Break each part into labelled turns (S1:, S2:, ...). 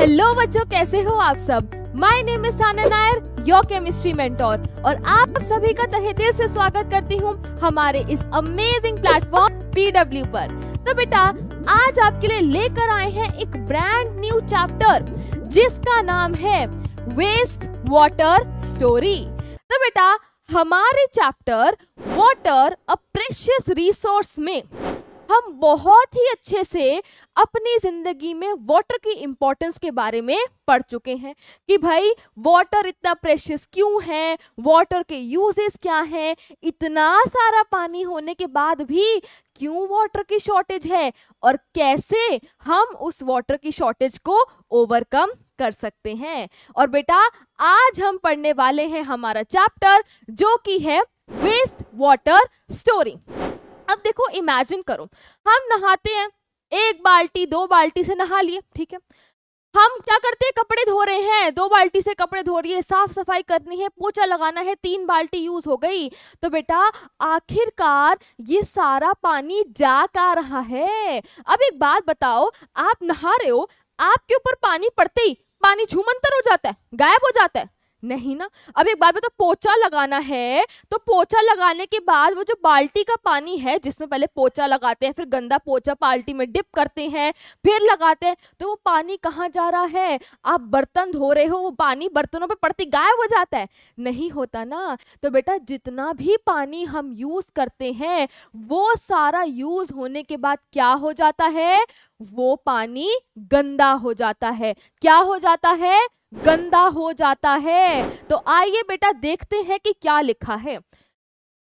S1: Hello बच्चों कैसे हो आप सब my name is Sana Nair your chemistry mentor और आप सभी का तहे दिल से स्वागत करती हूँ हमारे इस अमेजिंग प्लेटफॉर्म पीडब्ल्यू पर तो बेटा आज आपके लिए लेकर आए हैं एक ब्रांड न्यू चैप्टर जिसका नाम है वेस्ट वाटर स्टोरी तो बेटा हमारे chapter water a precious resource में हम बहुत ही अच्छे से अपनी ज़िंदगी में वाटर की इंपॉर्टेंस के बारे में पढ़ चुके हैं कि भाई वाटर इतना प्रेशियस क्यों है वाटर के यूजेस क्या हैं इतना सारा पानी होने के बाद भी क्यों वाटर की शॉर्टेज है और कैसे हम उस वाटर की शॉर्टेज को ओवरकम कर सकते हैं और बेटा आज हम पढ़ने वाले हैं हमारा चैप्टर जो कि है वेस्ट वाटर स्टोरिंग अब देखो इमेजिन करो हम नहाते हैं एक बाल्टी दो बाल्टी से नहा लिए ठीक है हम क्या करते हैं कपड़े धो रहे हैं दो बाल्टी से कपड़े धो रही है साफ सफाई करनी है पोचा लगाना है तीन बाल्टी यूज हो गई तो बेटा आखिरकार ये सारा पानी जा का रहा है अब एक बात बताओ आप नहा रहे हो आपके ऊपर पानी पड़ते ही पानी झुमंतर हो जाता है गायब हो जाता है नहीं ना अब एक बार बताओ तो पोचा लगाना है तो पोचा लगाने के बाद वो जो बाल्टी का पानी है जिसमें पहले पोचा लगाते हैं फिर गंदा पोचा बाल्टी में डिप करते हैं फिर लगाते हैं तो वो पानी कहाँ जा रहा है आप बर्तन धो रहे हो वो पानी बर्तनों पर पड़ती गायब हो जाता है नहीं होता ना तो बेटा जितना भी पानी हम यूज करते हैं वो सारा यूज होने के बाद क्या हो जाता है वो पानी गंदा हो जाता है क्या हो जाता है गंदा हो जाता है तो आइए बेटा देखते हैं कि क्या लिखा है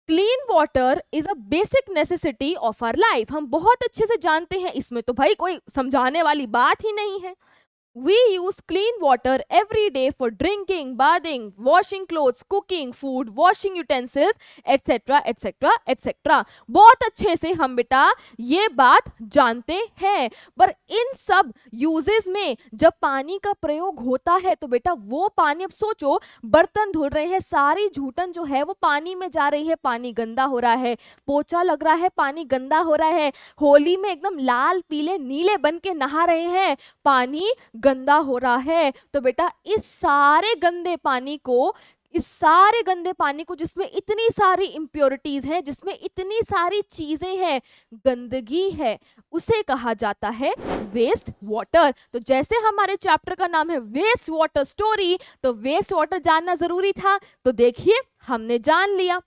S1: clean water is a basic necessity of our life हम बहुत अच्छे से जानते हैं इसमें तो भाई कोई समझाने वाली बात ही नहीं है We use clean water every day for drinking, bathing, washing clothes, cooking, food, washing utensils, etc., etc., etc. बहुत अच्छे से हम बेटा ये बात जानते हैं पर इन सब यूजेस में जब पानी का प्रयोग होता है तो बेटा वो पानी अब सोचो बर्तन धुल रहे हैं सारी झूठन जो है वो पानी में जा रही है पानी गंदा हो रहा है पोचा लग रहा है पानी गंदा हो रहा है होली में एकदम लाल पीले नीले बन के नहा रहे हैं पानी गंदा हो रहा है तो बेटा इस सारे गंदे पानी को इस सारे गंदे पानी को जिसमें इतनी सारी इम्प्योरिटीज हैं जिसमें इतनी सारी चीजें हैं गंदगी है उसे कहा जाता है वेस्ट वाटर तो जैसे हमारे चैप्टर का नाम है वेस्ट वाटर स्टोरी तो वेस्ट वाटर जानना जरूरी था तो देखिए हमने जान लिया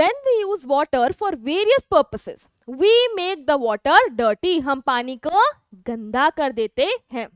S1: when we use water for various purposes we make the water dirty हम पानी को गंदा कर देते हैं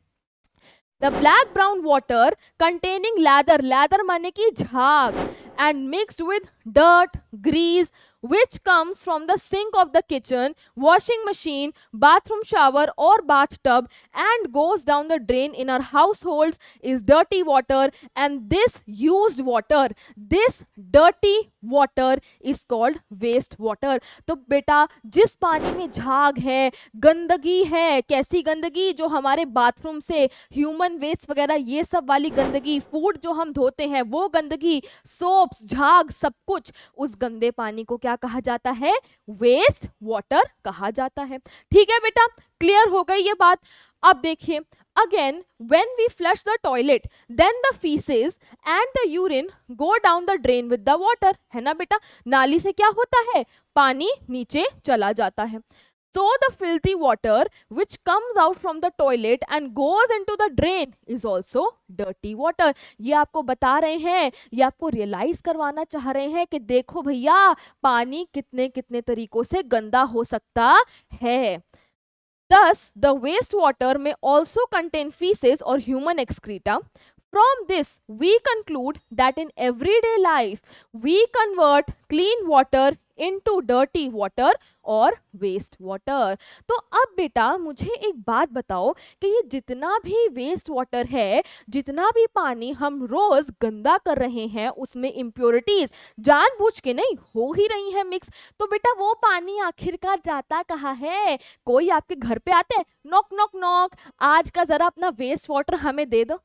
S1: The black brown water containing lather, lather maniki की and mixed with dirt, grease, which comes from the sink of the kitchen, washing machine, bathroom shower or bathtub and goes down the drain in our households is dirty water and this used water, this dirty water is called waste water. तो बेटा जिस पानी में झाग है गंदगी है कैसी गंदगी जो हमारे बाथरूम से ह्यूमन वेस्ट वगैरह ये सब वाली गंदगी फूड जो हम धोते हैं वो गंदगी सोप्स झाग सब कुछ उस गंदे पानी को क्या कहा जाता है वेस्ट वाटर कहा जाता है ठीक है बेटा क्लियर हो गई ये बात अब देखिए again when we flush the toilet then the faeces and the urine go down the drain with the water है ना बेटा नाली से क्या होता है पानी नीचे चला जाता है So the filthy water which comes out from the toilet and goes into the drain is also dirty water. ये आपको बता रहे हैं ये आपको रियलाइज करवाना चाह रहे हैं कि देखो भैया पानी कितने कितने तरीकों से गंदा हो सकता है Thus, the wastewater may also contain feces or human excreta. From this, we conclude that in everyday life, we convert clean water into dirty water और वेस्ट वाटर तो अब बेटा मुझे एक बात बताओ कि ये जितना भी वेस्ट वाटर है जितना भी पानी हम रोज गंदा कर रहे हैं उसमें इम्प्योरिटीज जानबूझ के नहीं हो ही रही है मिक्स तो बेटा वो पानी आखिरकार जाता कहाँ है कोई आपके घर पे आते हैं नोक नोक नॉक आज का जरा अपना वेस्ट वाटर हमें दे दो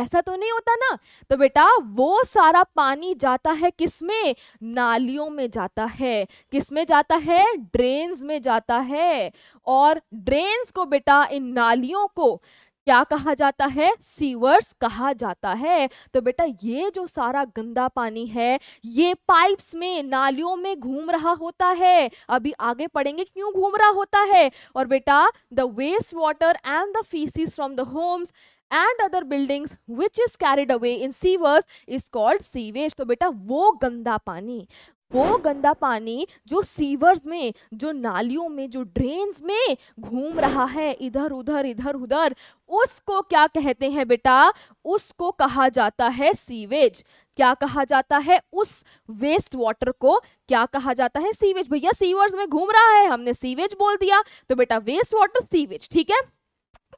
S1: ऐसा तो नहीं होता ना तो बेटा वो सारा पानी जाता है किसमें नालियों में जाता है किसमें जाता है ड्रेन ड्रेन्स में जाता है और ड्रेन्स को बेटा इन नालियों को क्या कहा जाता है सीवर्स कहा जाता है तो बेटा ये जो सारा गंदा पानी है ये पाइप्स में नालियों में घूम रहा होता है अभी आगे पढ़ेंगे क्यों घूम रहा होता है और बेटा the waste water and the faeces from the homes and other buildings which is carried away in sewers is called sewage तो बेटा वो गंदा पानी वो गंदा पानी जो सीवर्स में जो नालियों में जो ड्रेन्स में घूम रहा है इधर उधर इधर उधर उसको क्या कहते हैं बेटा उसको कहा जाता है सीवेज क्या कहा जाता है उस वेस्ट वाटर को क्या कहा जाता है सीवेज भैया सीवर्स में घूम रहा है हमने सीवेज बोल दिया तो बेटा वेस्ट वाटर सीवेज ठीक है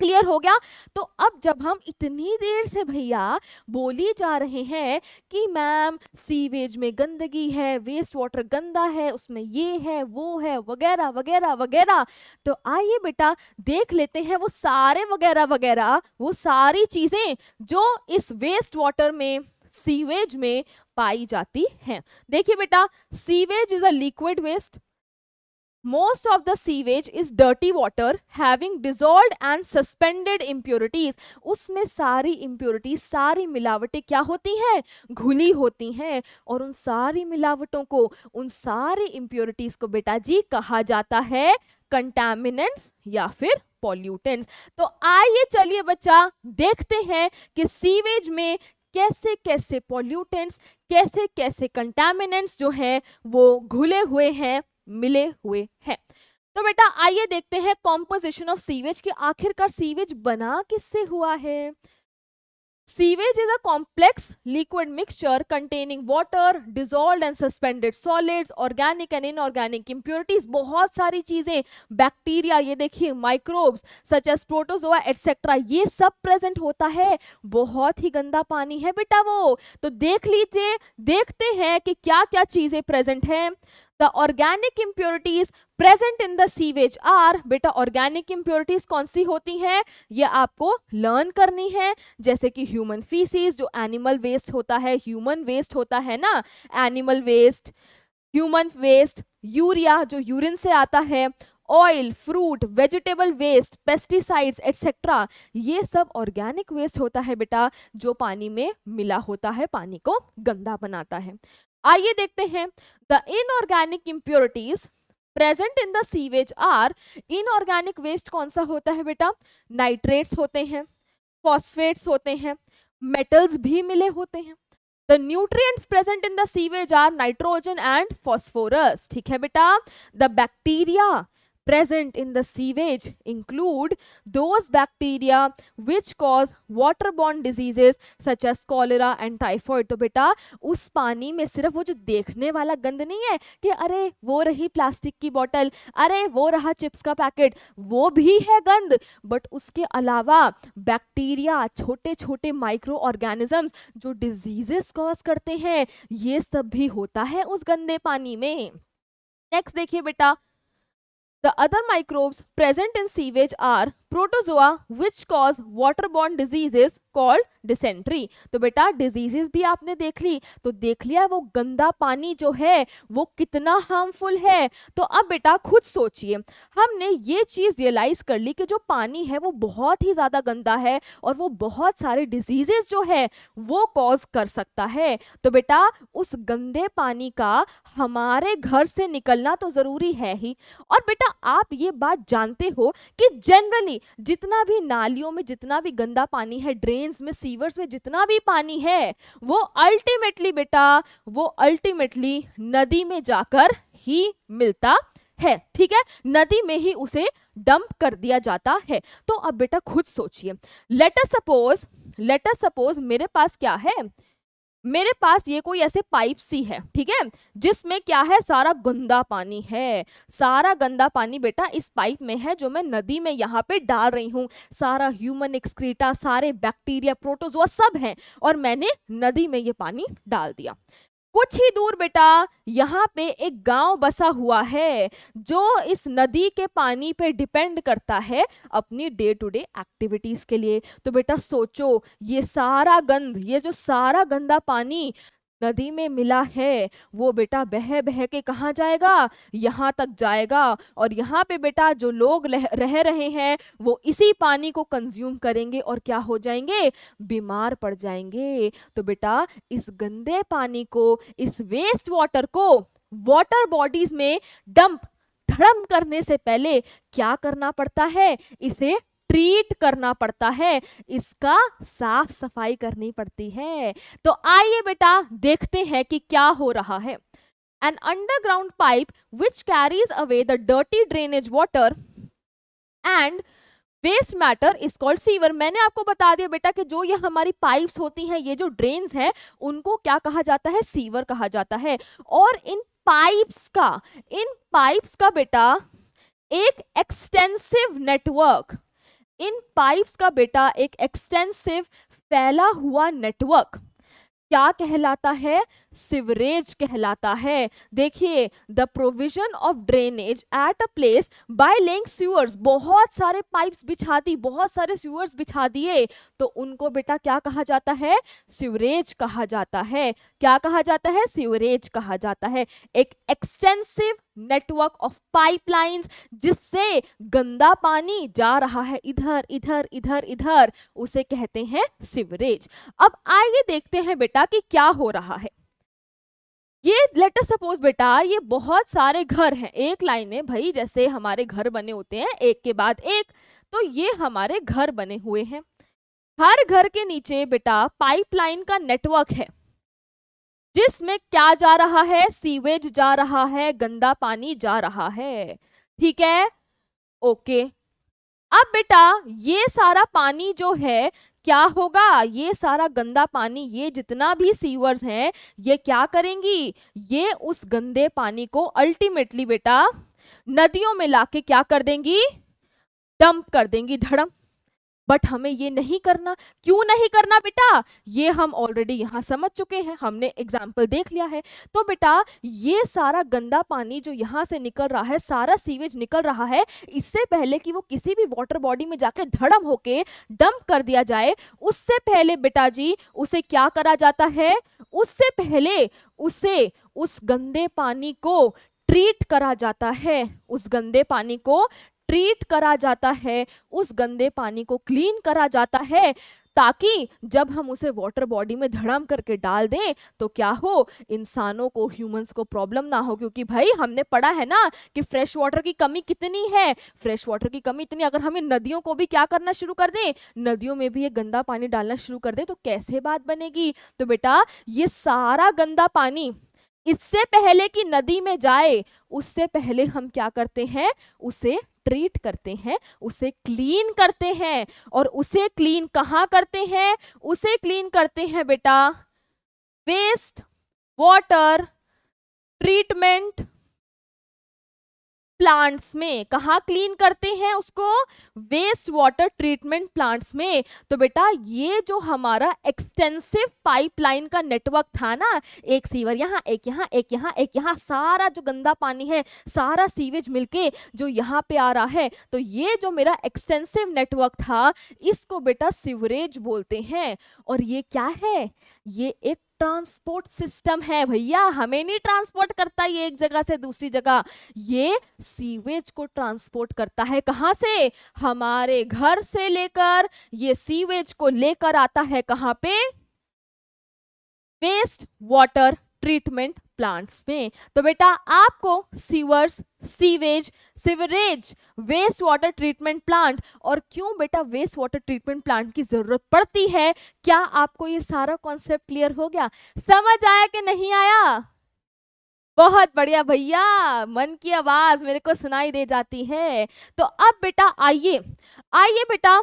S1: क्लियर हो गया तो अब जब हम इतनी देर से भैया बोली जा रहे हैं कि मैम सीवेज में गंदगी है वेस्ट वाटर गंदा है उसमें ये है वो है वगैरह वगैरह वगैरह तो आइए बेटा देख लेते हैं वो सारे वगैरह वगैरह वो सारी चीज़ें जो इस वेस्ट वाटर में सीवेज में पाई जाती हैं देखिए बेटा sewage is a liquid waste Most of the sewage is dirty water having dissolved and suspended impurities. उसमें सारी impurities, सारी मिलावटें क्या होती हैं घुली होती हैं और उन सारी मिलावटों को उन सारी impurities को बेटा जी कहा जाता है कंटामिनेंट्स या फिर पॉल्यूटेंट्स तो आइए चलिए बच्चा देखते हैं कि सीवेज में कैसे कैसे पॉल्यूटेंट्स कैसे कैसे कंटामिनेंट्स जो हैं वो घुले हुए हैं मिले हुए हैं तो बेटा आइए देखते हैं कॉम्पोजिशन ऑफ सीवेज कि आखिरकार सीवेज बना किससे हुआ है sewage is a complex liquid mixture containing water dissolve and suspended solids organic and inorganic impurities बहुत सारी चीजें बैक्टीरिया ये देखिए microbes such as protozoa etcetera ये सब प्रेजेंट होता है बहुत ही गंदा पानी है बेटा वो तो देख लीजिए देखते हैं कि क्या क्या चीजें प्रेजेंट हैं the organic impurities present in the sewage are बेटा organic impurities कौन सी होती हैं ये आपको learn करनी है जैसे कि human feces जो animal waste होता है human waste होता है ना animal waste human waste urea जो यूरिन से आता है oil fruit vegetable waste pesticides etcetera ये सब ऑर्गेनिक वेस्ट होता है बेटा जो पानी में मिला होता है पानी को गंदा बनाता है आइए देखते हैं the inorganic impurities present in the sewage are inorganic waste कौन सा होता है बेटा नाइट्रेट्स होते हैं फॉस्फेट्स होते हैं मेटल्स भी मिले होते हैं the nutrients present in the sewage are nitrogen and phosphorus ठीक है बेटा the bacteria present in the sewage include those bacteria which cause waterborne diseases such as cholera and typhoid तो बेटा उस पानी में सिर्फ वो जो देखने वाला गंद नहीं है कि अरे वो रही प्लास्टिक की बॉटल अरे वो रहा चिप्स का पैकेट वो भी है गंद बट उसके अलावा बैक्टीरिया छोटे छोटे माइक्रो ऑर्गेनिजम्स जो डिजीजेस कॉज करते हैं ये सब भी होता है उस गंदे पानी में नेक्स्ट देखिए बेटा The other microbes present in sewage are protozoa which cause waterborne diseases called dysentery तो बेटा डिजीजेस भी आपने देख ली तो देख लिया वो गंदा पानी जो है वो कितना हार्मफुल है तो अब बेटा खुद सोचिए हमने ये चीज़ रियलाइज़ कर ली कि जो पानी है वो बहुत ही ज़्यादा गंदा है और वो बहुत सारे डिजीजेस जो है वो कॉज कर सकता है तो बेटा उस गंदे पानी का हमारे घर से निकलना तो ज़रूरी है ही और बेटा आप ये बात जानते हो कि जनरली जितना भी नालियों में जितना भी गंदा पानी है ड्रेन ड्रेन्स में सीवर्स में जितना भी पानी है वो अल्टीमेटली बेटा वो अल्टीमेटली नदी में जाकर ही मिलता है ठीक है नदी में ही उसे डंप कर दिया जाता है तो अब बेटा खुद सोचिए लेटर सपोज लेटर सपोज मेरे पास क्या है मेरे पास ये कोई ऐसे पाइप सी है ठीक है जिसमें क्या है सारा गंदा पानी है सारा गंदा पानी बेटा इस पाइप में है जो मैं नदी में यहाँ पे डाल रही हूँ सारा ह्यूमन एक्सक्रीटा सारे बैक्टीरिया प्रोटोजोआ सब हैं और मैंने नदी में ये पानी डाल दिया कुछ ही दूर बेटा यहाँ पे एक गांव बसा हुआ है जो इस नदी के पानी पे डिपेंड करता है अपनी डे टू डे एक्टिविटीज के लिए तो बेटा सोचो ये सारा गंद ये जो सारा गंदा पानी नदी में मिला है वो बेटा बह बह के कहाँ जाएगा यहाँ तक जाएगा और यहाँ पे बेटा जो लोग रह रहे हैं वो इसी पानी को कंज्यूम करेंगे और क्या हो जाएंगे बीमार पड़ जाएंगे तो बेटा इस गंदे पानी को इस वेस्ट वाटर को वाटर बॉडीज में डंप धड़म करने से पहले क्या करना पड़ता है इसे ट्रीट करना पड़ता है इसका साफ सफाई करनी पड़ती है तो आइए बेटा देखते हैं कि क्या हो रहा है an underground pipe which carries away the dirty drainage water and waste matter is called sewer मैंने आपको बता दिया बेटा कि जो ये हमारी पाइप्स होती हैं ये जो ड्रेन्स हैं उनको क्या कहा जाता है सीवर कहा जाता है और इन पाइप्स का इन पाइप्स का बेटा एक एक्सटेंसिव नेटवर्क इन पाइप्स का बेटा एक एक्सटेंसिव फैला हुआ नेटवर्क क्या कहलाता है सिवरेज कहलाता है देखिए the provision of drainage at a place by laying sewers बहुत सारे पाइप्स बिछा दी बहुत सारे स्यूअर्स बिछा दिए तो उनको बेटा क्या कहा जाता है सीवरेज कहा जाता है क्या कहा जाता है सीवरेज कहा जाता है एक एक्सटेंसिव नेटवर्क ऑफ पाइपलाइंस जिससे गंदा पानी जा रहा है इधर इधर इधर इधर उसे कहते हैं सिवरेज अब आइए देखते हैं बेटा कि क्या हो रहा है ये लेटर सपोज बेटा ये बहुत सारे घर हैं एक लाइन में भाई जैसे हमारे घर बने होते हैं एक के बाद एक तो ये हमारे घर बने हुए हैं हर घर के नीचे बेटा पाइपलाइन का नेटवर्क है जिसमें क्या जा रहा है सीवेज जा रहा है गंदा पानी जा रहा है ठीक है ओके अब बेटा ये सारा पानी जो है क्या होगा ये सारा गंदा पानी ये जितना भी सीवर्स हैं ये क्या करेंगी ये उस गंदे पानी को अल्टीमेटली बेटा नदियों में लाके क्या कर देंगी डंप कर देंगी धड़म बट हमें ये नहीं करना क्यों नहीं करना बेटा ये हम ऑलरेडी यहाँ समझ चुके हैं हमने एग्जाम्पल देख लिया है तो बेटा ये सारा गंदा पानी जो यहाँ से निकल रहा है सारा सीवेज निकल रहा है इससे पहले कि वो किसी भी वाटर बॉडी में जाके धड़म होके डंप कर दिया जाए उससे पहले बेटा जी उसे क्या करा जाता है उससे पहले उसे उस गंदे पानी को ट्रीट करा जाता है उस गंदे पानी को ट्रीट करा जाता है उस गंदे पानी को क्लीन करा जाता है ताकि जब हम उसे वाटर बॉडी में धड़म करके डाल दें तो क्या हो इंसानों को ह्यूमंस को प्रॉब्लम ना हो क्योंकि भाई हमने पढ़ा है ना कि फ्रेश वाटर की कमी कितनी है फ्रेश वाटर की कमी इतनी अगर हमें नदियों को भी क्या करना शुरू कर दें नदियों में भी ये गंदा पानी डालना शुरू कर दें तो कैसे बात बनेगी तो बेटा ये सारा गंदा पानी इससे पहले कि नदी में जाए उससे पहले हम क्या करते हैं उसे ट्रीट करते हैं उसे क्लीन करते हैं और उसे क्लीन कहाँ करते हैं उसे क्लीन करते हैं बेटा वेस्ट वाटर ट्रीटमेंट प्लांट्स में कहाँ क्लीन करते हैं उसको वेस्ट वाटर ट्रीटमेंट प्लांट्स में तो बेटा ये जो हमारा एक्सटेंसिव पाइपलाइन का नेटवर्क था ना एक सीवर यहाँ एक यहाँ एक यहाँ एक यहाँ सारा जो गंदा पानी है सारा सीवेज मिलके जो यहाँ पे आ रहा है तो ये जो मेरा एक्सटेंसिव नेटवर्क था इसको बेटा सीवरेज बोलते हैं और ये क्या है ये एक ट्रांसपोर्ट सिस्टम है भैया हमें नहीं ट्रांसपोर्ट करता ये एक जगह से दूसरी जगह ये सीवेज को ट्रांसपोर्ट करता है कहाँ से हमारे घर से लेकर ये सीवेज को लेकर आता है कहाँ पे वेस्ट वाटर ट्रीटमेंट प्लांट्स में तो बेटा आपको sewers sewage sewerage waste water treatment plant और क्यों बेटा वेस्ट वाटर ट्रीटमेंट प्लांट की जरूरत पड़ती है क्या आपको ये सारा कॉन्सेप्ट क्लियर हो गया समझ आया कि नहीं आया बहुत बढ़िया भैया मन की आवाज मेरे को सुनाई दे जाती है तो अब बेटा आइए आइए बेटा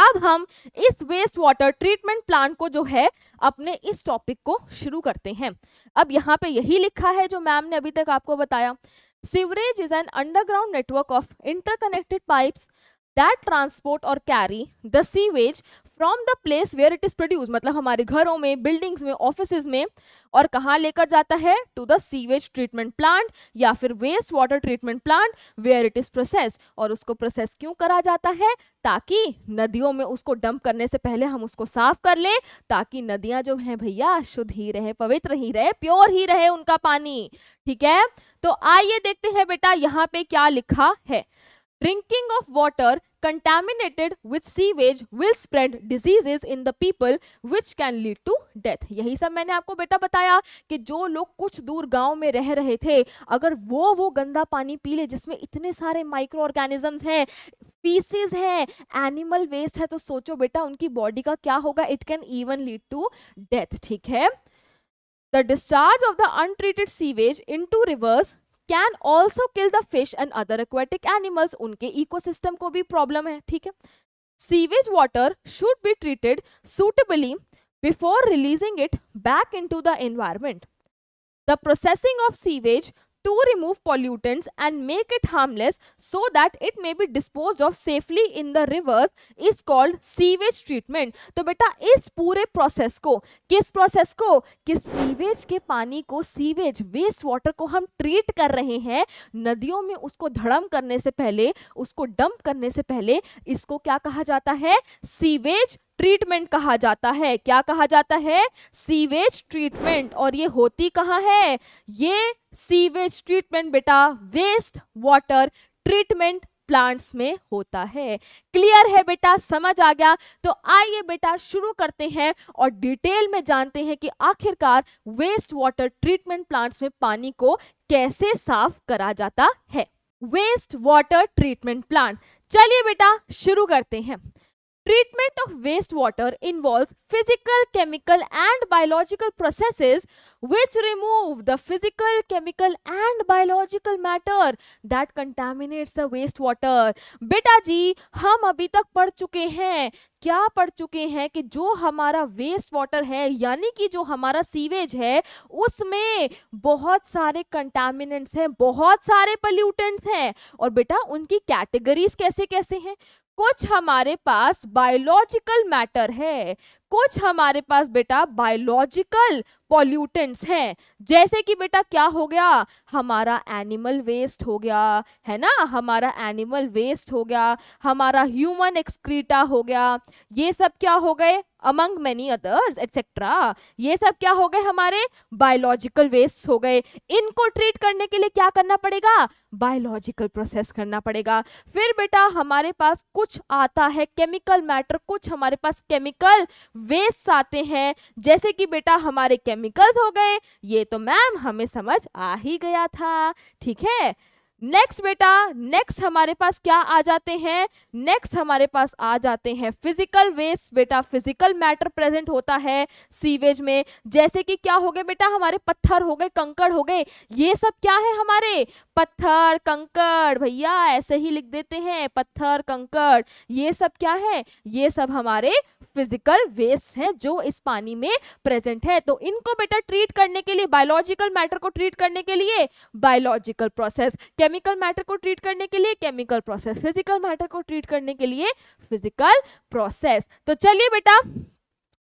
S1: अब हम इस वेस्ट वाटर ट्रीटमेंट प्लांट को जो है अपने इस टॉपिक को शुरू करते हैं अब यहाँ पे यही लिखा है जो मैम ने अभी तक आपको बताया sewerage is an underground network of interconnected pipes that transport और carry the sewage from the place where it is produce मतलब हमारे घरों में बिल्डिंग्स में ऑफिस में और कहाँ लेकर जाता है to the sewage treatment plant या फिर waste water treatment plant where it is process और उसको प्रोसेस क्यों करा जाता है ताकि नदियों में उसको डंप करने से पहले हम उसको साफ कर लें ताकि नदियां जो हैं भैया शुद्ध ही रहे पवित्र ही रहे प्योर ही रहे उनका पानी ठीक है तो आइए देखते हैं बेटा यहाँ पे क्या लिखा है drinking of water contaminated with sewage will spread diseases in the people which can lead to death यही सब मैंने आपको बेटा बताया कि जो लोग कुछ दूर गांव में रह रहे थे अगर वो वो गंदा पानी पी ले जिसमें इतने सारे माइक्रो ऑर्गेनिजम्स हैं पीसेज हैं एनिमल वेस्ट है तो सोचो बेटा उनकी बॉडी का क्या होगा it can even lead to death ठीक है The discharge of the untreated sewage into rivers can also kill the fish and other aquatic animals उनके इको सिस्टम को भी प्रॉब्लम है ठीक है sewage water should be treated suitably before releasing it back into the environment the processing of sewage to remove pollutants and make it harmless so that it may be disposed of safely in the rivers is called sewage treatment. to beta is pure process ko kis process ko ki sewage ke pani ko sewage waste water ko hum treat kar rahe hain nadiyon mein usko dhadam karne se pehle usko dump karne se pehle isko kya kaha jata hai sewage treatment कहा जाता है क्या कहा जाता है sewage treatment और ये होती कहाँ है ये सीवेज ट्रीटमेंट बेटा वेस्ट वाटर ट्रीटमेंट प्लांट्स में होता है क्लियर है बेटा समझ आ गया तो आइए बेटा शुरू करते हैं और डिटेल में जानते हैं कि आखिरकार वेस्ट वाटर ट्रीटमेंट प्लांट्स में पानी को कैसे साफ करा जाता है वेस्ट वाटर ट्रीटमेंट प्लांट चलिए बेटा शुरू करते हैं Treatment of wastewater involves physical, chemical and biological processes which remove the physical, chemical and biological matter that contaminates the wastewater. बेटा जी हम अभी तक पढ़ चुके हैं क्या पढ़ चुके हैं कि जो हमारा वेस्ट वाटर है यानी कि जो हमारा सीवेज है उसमें बहुत सारे कंटामिनेंट्स हैं बहुत सारे पल्यूटेंट्स हैं और बेटा उनकी कैटेगरीज कैसे कैसे हैं कुछ हमारे पास बायोलॉजिकल मैटर है कुछ हमारे पास बेटा बायोलॉजिकल पॉल्यूटेंट्स हैं जैसे कि बेटा क्या हो गया हमारा एनिमल वेस्ट हो गया है ना हमारा एनिमल वेस्ट हो गया हमारा ह्यूमन एक्सक्रीटा हो गया ये सब क्या हो गए अमंग मैनी अदर्स एटसेट्रा ये सब क्या हो गए हमारे बायोलॉजिकल वेस्ट हो गए इनको ट्रीट करने के लिए क्या करना पड़ेगा बायोलॉजिकल प्रोसेस करना पड़ेगा फिर बेटा हमारे पास कुछ आता है केमिकल मैटर कुछ हमारे पास केमिकल वेस्ट आते हैं जैसे कि बेटा हमारे केमिकल्स हो गए ये तो मैम हमें समझ आ ही गया था ठीक है नेक्स्ट बेटा नेक्स्ट हमारे पास क्या आ जाते हैं नेक्स्ट हमारे पास आ जाते हैं फिजिकल वेस्ट बेटा फिजिकल मैटर प्रेजेंट होता है सीवेज में जैसे कि क्या हो गए बेटा हमारे पत्थर हो गए कंकड़ हो गए ये सब क्या है हमारे पत्थर कंकड़ भैया ऐसे ही लिख देते हैं पत्थर कंकड़ ये सब क्या है ये सब हमारे फिजिकल वेस्ट हैं जो इस पानी में प्रेजेंट है तो इनको बेटा ट्रीट करने के लिए बायोलॉजिकल मैटर को ट्रीट करने के लिए बायोलॉजिकल प्रोसेस केमिकल मैटर को ट्रीट करने के लिए केमिकल प्रोसेस फिजिकल मैटर को ट्रीट करने के लिए फिजिकल प्रोसेस तो चलिए बेटा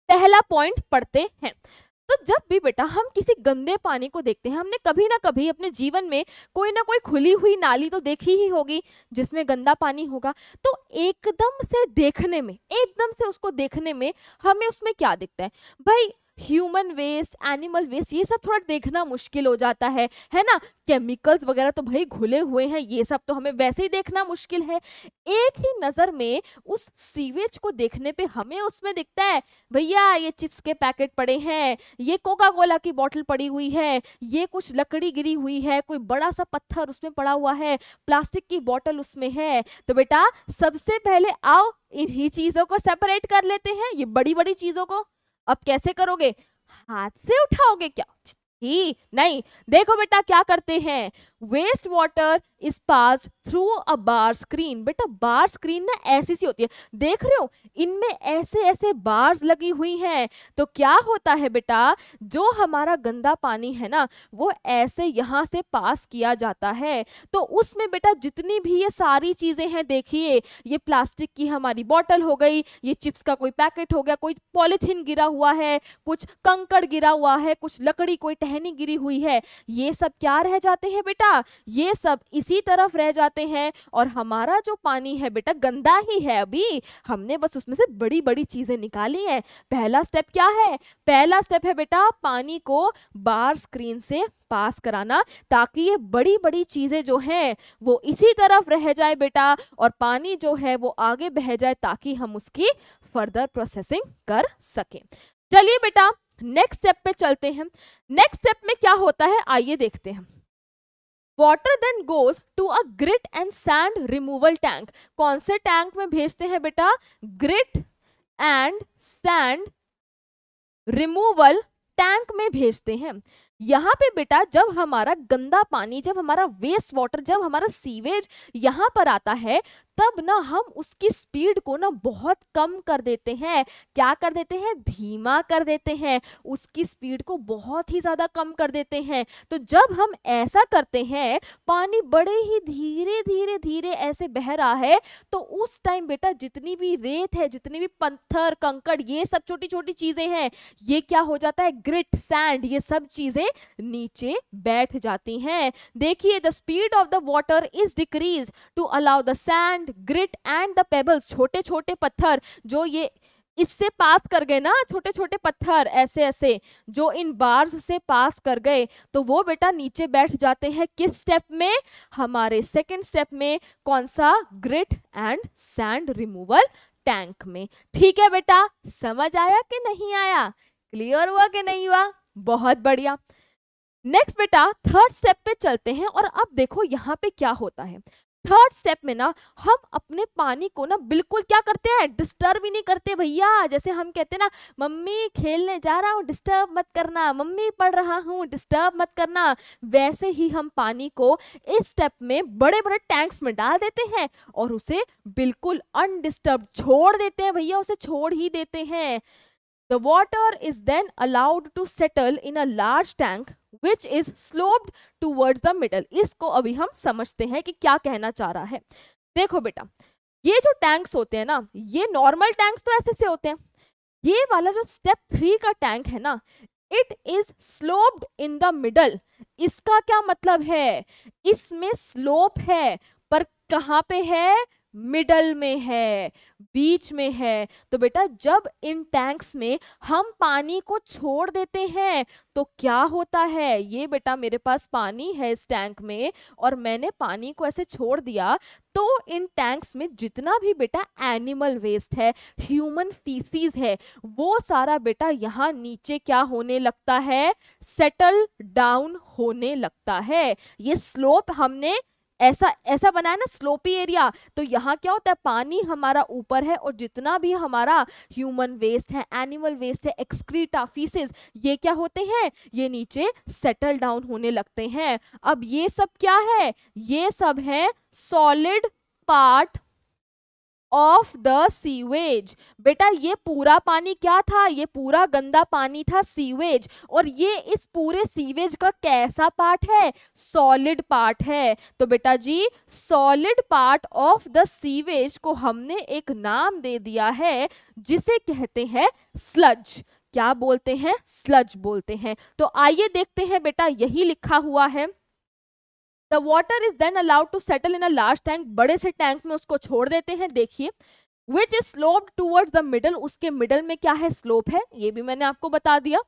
S1: पहला पॉइंट पढ़ते हैं तो जब भी बेटा हम किसी गंदे पानी को देखते हैं हमने कभी ना कभी अपने जीवन में कोई ना कोई खुली हुई नाली तो देखी ही होगी जिसमें गंदा पानी होगा तो एकदम से देखने में एकदम से उसको देखने में हमें उसमें क्या दिखता है भाई ह्यूमन वेस्ट एनिमल वेस्ट ये सब थोड़ा देखना मुश्किल हो जाता है है ना केमिकल्स वगैरह तो भाई घुले हुए हैं ये सब तो हमें वैसे ही देखना मुश्किल है एक ही नज़र में उस सीवेज को देखने पे हमें उसमें दिखता है भैया ये चिप्स के पैकेट पड़े हैं ये कोका कोला की बॉटल पड़ी हुई है ये कुछ लकड़ी गिरी हुई है कोई बड़ा सा पत्थर उसमें पड़ा हुआ है प्लास्टिक की बॉटल उसमें है तो बेटा सबसे पहले आओ इन्हीं चीज़ों को सेपरेट कर लेते हैं ये बड़ी बड़ी चीज़ों को अब कैसे करोगे हाथ से उठाओगे क्या जी नहीं देखो बेटा क्या करते हैं waste water is pass through a bar screen बेटा बार स्क्रीन ना ऐसी सी होती है देख रहे हो इनमें ऐसे ऐसे बार्स लगी हुई हैं तो क्या होता है बेटा जो हमारा गंदा पानी है ना वो ऐसे यहाँ से पास किया जाता है तो उसमें बेटा जितनी भी ये सारी चीज़ें हैं देखिए ये प्लास्टिक की हमारी बॉटल हो गई ये चिप्स का कोई पैकेट हो गया कोई पॉलीथीन गिरा हुआ है कुछ कंकड़ गिरा हुआ है कुछ लकड़ी कोई टहनी गिरी हुई है ये सब क्या रह जाते हैं बेटा ना ये सब इसी तरफ रह जाते हैं और हमारा जो पानी है बेटा गंदा ही है अभी हमने बस उसमें से बड़ी बड़ी चीज़ें निकाली हैं पहला स्टेप क्या है पहला स्टेप है बेटा पानी को बार स्क्रीन से पास कराना ताकि ये बड़ी बड़ी चीज़ें जो हैं वो इसी तरफ रह जाए बेटा और पानी जो है वो आगे बह जाए ताकि हम उसकी फर्दर प्रोसेसिंग कर सके चलिए बेटा नेक्स्ट स्टेप पे चलते हैं नेक्स्ट स्टेप में क्या होता है आइए देखते हैं water then goes to a grit and sand removal tank कौन से टैंक में भेजते हैं बेटा grit and sand removal tank में भेजते हैं यहाँ पे बेटा जब हमारा गंदा पानी जब हमारा वेस्ट वाटर जब हमारा सीवेज यहाँ पर आता है तब ना हम उसकी स्पीड को ना बहुत कम कर देते हैं क्या कर देते हैं धीमा कर देते हैं उसकी स्पीड को बहुत ही ज़्यादा कम कर देते हैं तो जब हम ऐसा करते हैं पानी बड़े ही धीरे धीरे धीरे ऐसे बह रहा है तो उस टाइम बेटा जितनी भी रेत है जितनी भी पत्थर कंकड़ ये सब छोटी छोटी चीज़ें हैं ये क्या हो जाता है ग्रिट सैंड ये सब चीज़ें से नीचे बैठ जाती हैं देखिए the speed of the water is decrease to allow the sand grit and the pebbles छोटे छोटे पत्थर जो ये इससे पास कर गए ना छोटे छोटे पत्थर ऐसे ऐसे जो इन बार्स से पास कर गए तो वो बेटा नीचे बैठ जाते हैं किस स्टेप में हमारे सेकंड स्टेप में कौन सा grit and sand removal tank में ठीक है बेटा समझ आया कि नहीं आया क्लियर हुआ कि नहीं हुआ बहुत बढ़िया नेक्स्ट बेटा थर्ड स्टेप पे चलते हैं और अब देखो यहाँ पे क्या होता है थर्ड स्टेप में ना हम अपने पानी को ना बिल्कुल क्या करते हैं डिस्टर्ब ही नहीं करते भैया जैसे हम कहते हैं ना मम्मी खेलने जा रहा हूँ डिस्टर्ब मत करना मम्मी पढ़ रहा हूँ डिस्टर्ब मत करना वैसे ही हम पानी को इस स्टेप में बड़े बड़े टैंक्स में डाल देते हैं और उसे बिल्कुल अनडिस्टर्ब छोड़ देते हैं भैया उसे छोड़ ही देते हैं the water is then allowed to settle in a large tank which is sloped towards the middle इसको अभी हम समझते हैं कि क्या कहना चाह रहा है देखो बेटा ये जो टैंक्स होते हैं ना ये नॉर्मल टैंक्स तो ऐसे से होते हैं ये वाला जो स्टेप थ्री का टैंक है ना it is sloped in the middle इसका क्या मतलब है इसमें स्लोप है पर कहाँ पे है मिडल में है बीच में है तो बेटा जब इन टैंक्स में हम पानी को छोड़ देते हैं तो क्या होता है ये बेटा मेरे पास पानी है इस टैंक में और मैंने पानी को ऐसे छोड़ दिया तो इन टैंक्स में जितना भी बेटा एनिमल वेस्ट है ह्यूमन फीसीज है वो सारा बेटा यहाँ नीचे क्या होने लगता है सेटल डाउन होने लगता है ये स्लोप हमने ऐसा ऐसा बना है ना स्लोपी एरिया तो यहाँ क्या होता है पानी हमारा ऊपर है और जितना भी हमारा ह्यूमन वेस्ट है एनिमल वेस्ट है एक्सक्रीटा फीसेस ये क्या होते हैं ये नीचे सेटल डाउन होने लगते हैं अब ये सब क्या है ये सब है solid part of the sewage बेटा ये पूरा पानी क्या था ये पूरा गंदा पानी था सीवेज और ये इस पूरे सीवेज का कैसा पार्ट है सॉलिड पार्ट है तो बेटा ji solid part of the sewage को हमने एक नाम दे दिया है जिसे कहते हैं स्लज क्या बोलते हैं स्लज बोलते हैं तो आइए देखते हैं बेटा यही लिखा हुआ है the water is then allowed to settle in a large tank बड़े से टैंक में उसको छोड़ देते हैं देखिए which is slope towards the middle उसके मिडल में क्या है स्लोप है ये भी मैंने आपको बता दिया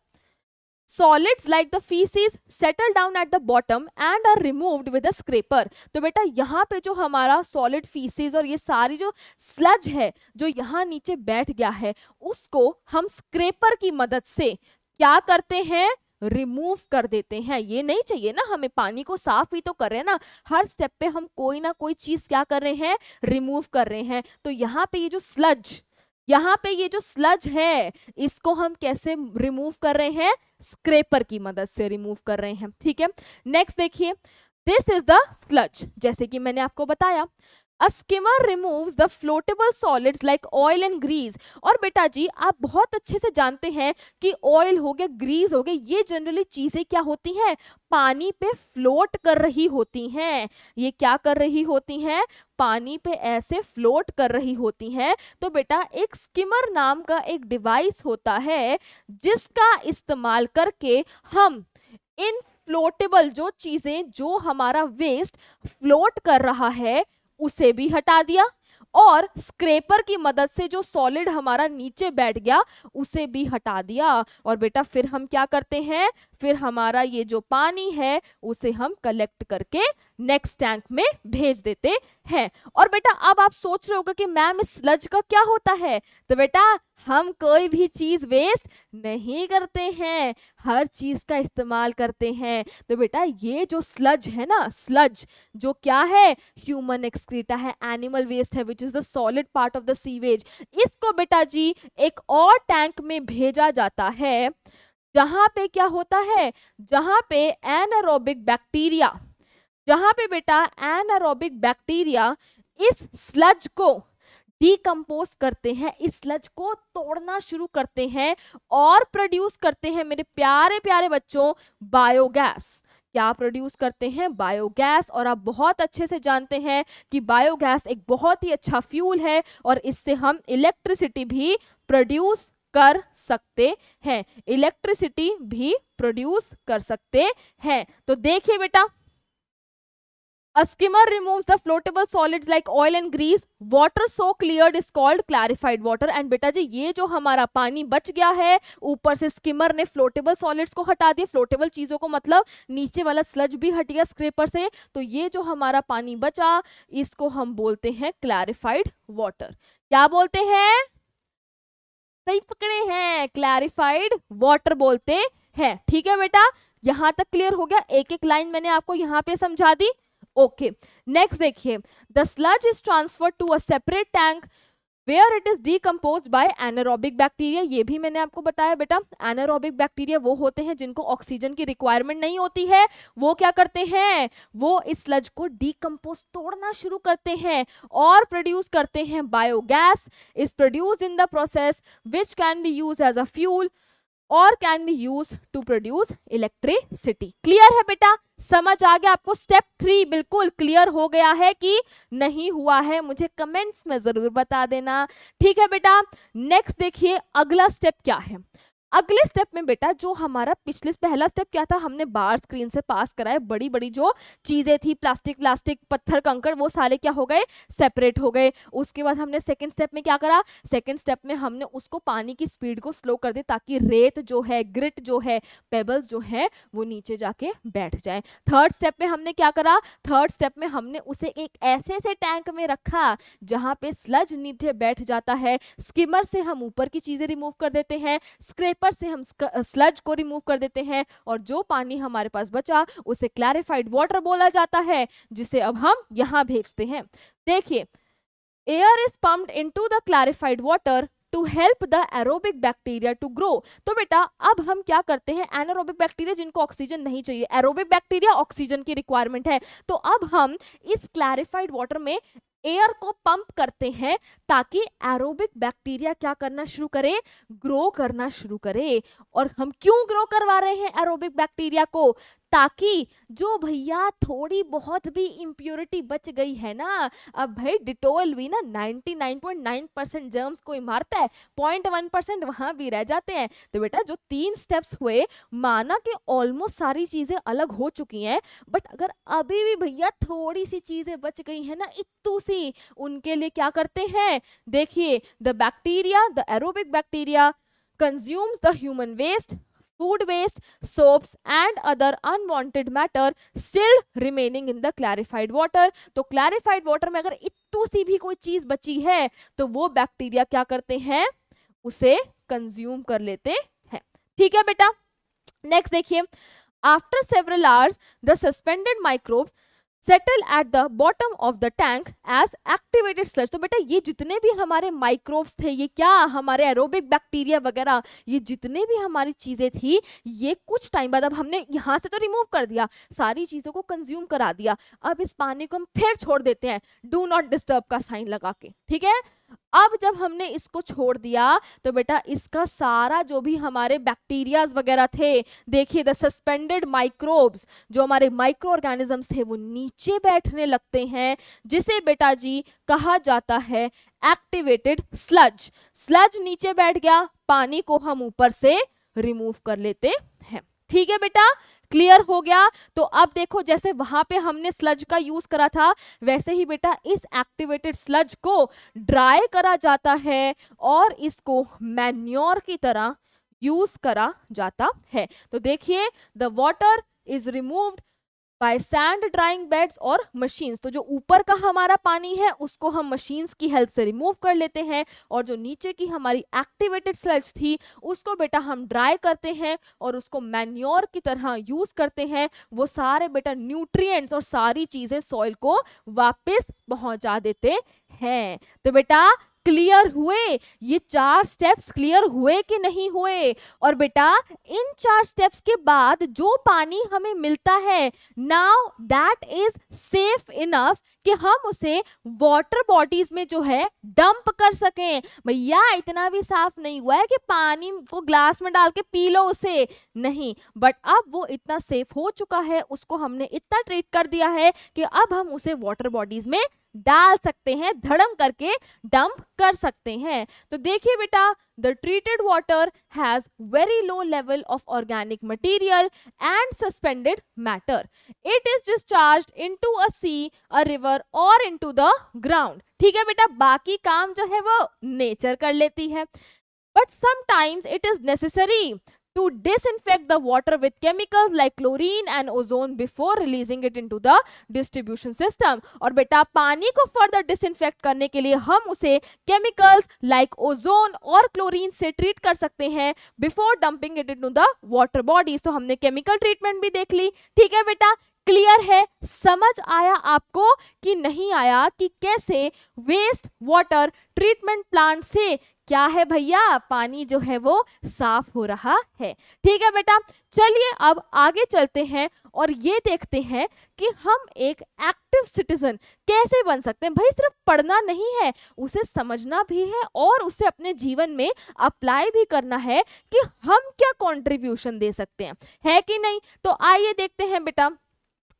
S1: solids like the faeces settle down at the bottom and are removed with a scraper तो बेटा यहाँ पे जो हमारा सॉलिड फीसिस और ये सारी जो स्लज है जो यहाँ नीचे बैठ गया है उसको हम स्क्रेपर की मदद से क्या करते हैं रिमूव कर देते हैं ये नहीं चाहिए ना हमें पानी को साफ ही तो कर रहे हैं ना हर स्टेप पे हम कोई ना कोई चीज क्या कर रहे हैं रिमूव कर रहे हैं तो यहाँ पे ये जो स्लज यहाँ पे ये जो स्लज है इसको हम कैसे रिमूव कर रहे हैं स्क्रेपर की मदद से रिमूव कर रहे हैं ठीक है नेक्स्ट देखिए दिस इज द स्लज जैसे कि मैंने आपको बताया a skimmer removes the floatable solids like oil and grease और बेटा जी आप बहुत अच्छे से जानते हैं कि ऑयल हो गया ग्रीस हो गया ये जनरली चीज़ें क्या होती हैं पानी पे फ्लोट कर रही होती हैं ये क्या कर रही होती हैं पानी पे ऐसे फ्लोट कर रही होती हैं तो बेटा एक स्किमर नाम का एक डिवाइस होता है जिसका इस्तेमाल करके हम इन फ्लोटेबल जो चीज़ें जो हमारा वेस्ट फ्लोट कर रहा है उसे भी हटा दिया और स्क्रेपर की मदद से जो सॉलिड हमारा नीचे बैठ गया उसे भी हटा दिया और बेटा फिर हम क्या करते हैं फिर हमारा ये जो पानी है उसे हम कलेक्ट करके नेक्स्ट टैंक में भेज देते हैं और बेटा अब आप सोच रहे होगा कि मैम इस स्लज का क्या होता है तो बेटा हम कोई भी चीज वेस्ट नहीं करते हैं हर चीज का इस्तेमाल करते हैं तो बेटा ये जो स्लज है ना स्लज जो क्या है ह्यूमन एक्सक्रीटा है एनिमल वेस्ट है which is the solid part of the sewage इसको बेटा जी एक और टैंक में भेजा जाता है जहां पे क्या होता है जहां पे एनारोबिक बैक्टीरिया जहां पे बेटा एनारोबिक बैक्टीरिया इस स्लज को डीकम्पोज करते हैं इस स्लज को तोड़ना शुरू करते हैं और प्रोड्यूस करते हैं मेरे प्यारे प्यारे बच्चों बायोगैस क्या प्रोड्यूस करते हैं बायोगैस और आप बहुत अच्छे से जानते हैं कि बायोगैस एक बहुत ही अच्छा फ्यूल है और इससे हम इलेक्ट्रिसिटी भी प्रोड्यूस कर सकते हैं इलेक्ट्रिसिटी भी प्रोड्यूस कर सकते हैं तो देखिए बेटा A skimmer the floatable floatable like oil and grease grease. So so is called clarified clarified and बेटा जी ये जो हमारा पानी बच गया है ऊपर से स्किमर ने फ्लोटेबल सॉलिड्स को हटा दिया फ्लोटेबल चीज़ों को मतलब नीचे वाला स्लज भी हट गया स्क्रेपर से तो ये जो हमारा पानी बचा इसको हम बोलते हैं क्लैरिफाइड वाटर क्या बोलते हैं सही पकड़े हैं क्लैरिफाइड वाटर बोलते हैं ठीक है बेटा यहां तक क्लियर हो गया एक एक लाइन मैंने आपको यहाँ पे समझा दी ओके नेक्स्ट देखिए the sludge is transfer to a separate tank where it is decompose by anaerobic bacteria ये भी मैंने आपको बताया बेटा एनारोबिक बैक्टीरिया वो होते हैं जिनको ऑक्सीजन की रिक्वायरमेंट नहीं होती है वो क्या करते हैं वो इस स्लज को डीकम्पोज तोड़ना शुरू करते हैं और प्रोड्यूस करते हैं biogas is produce in the process which can be use as a fuel or can be use to produce electricity clear है बेटा समझ आ गया आपको स्टेप थ्री बिल्कुल क्लियर हो गया है कि नहीं हुआ है मुझे कमेंट्स में जरूर बता देना ठीक है बेटा नेक्स्ट देखिए अगला स्टेप क्या है अगले स्टेप में बेटा जो हमारा पिछले पहला स्टेप क्या था हमने बार स्क्रीन से पास कराए बड़ी बड़ी जो चीज़ें थी प्लास्टिक प्लास्टिक पत्थर कंकड़ वो सारे क्या हो गए सेपरेट हो गए उसके बाद हमने सेकंड स्टेप में क्या करा सेकंड स्टेप में हमने उसको पानी की स्पीड को स्लो कर दिया ताकि रेत जो है ग्रिट जो है पेबल्स जो है वो नीचे जाके बैठ जाए थर्ड स्टेप में हमने क्या करा थर्ड स्टेप में हमने उसे एक ऐसे से टैंक में रखा जहाँ पे स्लज नीचे बैठ जाता है स्किमर से हम ऊपर की चीज़ें रिमूव कर देते हैं स्क्रेप पेपर से हम स्लज को रिमूव कर देते हैं और जो पानी हमारे पास बचा उसे क्लैरिफाइड वाटर बोला जाता है जिसे अब हम यहाँ भेजते हैं देखिए air is pumped into the clarified water to help the aerobic bacteria to grow तो बेटा अब हम क्या करते हैं एनारोबिक बैक्टीरिया जिनको ऑक्सीजन नहीं चाहिए एरोबिक बैक्टीरिया ऑक्सीजन की रिक्वायरमेंट है तो अब हम इस क्लैरिफाइड वाटर में एयर को पंप करते हैं ताकि एरोबिक बैक्टीरिया क्या करना शुरू करे ग्रो करना शुरू करे और हम क्यों ग्रो करवा रहे हैं एरोबिक बैक्टीरिया को ताकि जो भैया थोड़ी बहुत भी इम्प्योरिटी बच गई है ना अब भाई डिटोल भी ना 99.9 परसेंट जर्म्स कोई मारता है पॉइंट वन परसेंट वहाँ भी रह जाते हैं तो बेटा जो तीन स्टेप्स हुए माना कि ऑलमोस्ट सारी चीज़ें अलग हो चुकी हैं बट अगर अभी भी भैया थोड़ी सी चीज़ें बच गई हैं ना इतू सी उनके लिए क्या करते हैं देखिए the bacteria the aerobic bacteria consumes the human waste food waste, soaps and other unwanted matter still remaining in the clarified water. तो clarified water mein agar ittu si bhi koi cheez bachi hai to wo bacteria kya karte hain use consume kar lete hain theek hai beta next dekhiye after several hours the suspended microbes settle at the bottom of the tank as activated sludge तो बेटा ये जितने भी हमारे microbes थे ये क्या हमारे एरोबिक बैक्टीरिया वगैरह ये जितने भी हमारी चीज़ें थी ये कुछ टाइम बाद अब हमने यहाँ से तो रिमूव कर दिया सारी चीज़ों को कंज्यूम करा दिया अब इस पानी को हम फिर छोड़ देते हैं डू नॉट डिस्टर्ब का साइन लगा के ठीक है अब जब हमने इसको छोड़ दिया तो बेटा इसका सारा जो भी हमारे बैक्टीरियाज वगैरह थे देखिए द सस्पेंडेड माइक्रोब्स जो हमारे माइक्रो ऑर्गेनिजम्स थे वो नीचे बैठने लगते हैं जिसे बेटा जी कहा जाता है एक्टिवेटेड स्लज स्लज नीचे बैठ गया पानी को हम ऊपर से रिमूव कर लेते हैं ठीक है बेटा क्लियर हो गया तो अब देखो जैसे वहां पे हमने स्लज का यूज करा था वैसे ही बेटा इस एक्टिवेटेड स्लज को ड्राई करा जाता है और इसको मैन्योर की तरह यूज करा जाता है तो देखिए the water is removed by sand drying beds or machines तो जो ऊपर का हमारा पानी है उसको हम मशीन्स की हेल्प से रिमूव कर लेते हैं और जो नीचे की हमारी एक्टिवेटेड स्लज थी उसको बेटा हम ड्राई करते हैं और उसको मैन्योर की तरह यूज करते हैं वो सारे बेटा न्यूट्रिएंट्स और सारी चीजें सॉइल को वापस पहुंचा देते हैं तो बेटा क्लियर हुए ये चार स्टेप्स क्लियर हुए कि नहीं हुए और बेटा इन चार स्टेप्स के बाद जो पानी हमें मिलता है now that is safe enough कि हम उसे वाटर बॉडीज में जो है डंप कर सकें भैया इतना भी साफ नहीं हुआ है कि पानी को ग्लास में डाल के पी लो उसे नहीं बट अब वो इतना सेफ हो चुका है उसको हमने इतना ट्रीट कर दिया है कि अब हम उसे वाटर बॉडीज में डाल सकते हैं धड़म करके डंप कर सकते हैं तो देखिए बेटा the treated water has very low level of organic material and suspended matter it is discharge into a sea a river or into the ground ठीक है बेटा बाकी काम जो है वो नेचर कर लेती है but sometimes it is necessary to disinfect the water with chemicals like chlorine and ozone before releasing it into the distribution system और बेटा पानी को फर्दर डिसइनफेक्ट करने के लिए हम उसे केमिकल्स लाइक ओजोन और क्लोरीन से ट्रीट कर सकते हैं before dumping it into the water bodies तो हमने केमिकल ट्रीटमेंट भी देख ली ठीक है बेटा क्लियर है समझ आया आपको कि नहीं आया कि कैसे वेस्ट वाटर ट्रीटमेंट प्लांट से क्या है भैया पानी जो है वो साफ हो रहा है ठीक है बेटा चलिए अब आगे चलते हैं और ये देखते हैं कि हम एक एक्टिव सिटीजन कैसे बन सकते हैं भाई सिर्फ पढ़ना नहीं है उसे समझना भी है और उसे अपने जीवन में अप्लाई भी करना है कि हम क्या कंट्रीब्यूशन दे सकते हैं है कि नहीं तो आइए देखते हैं बेटा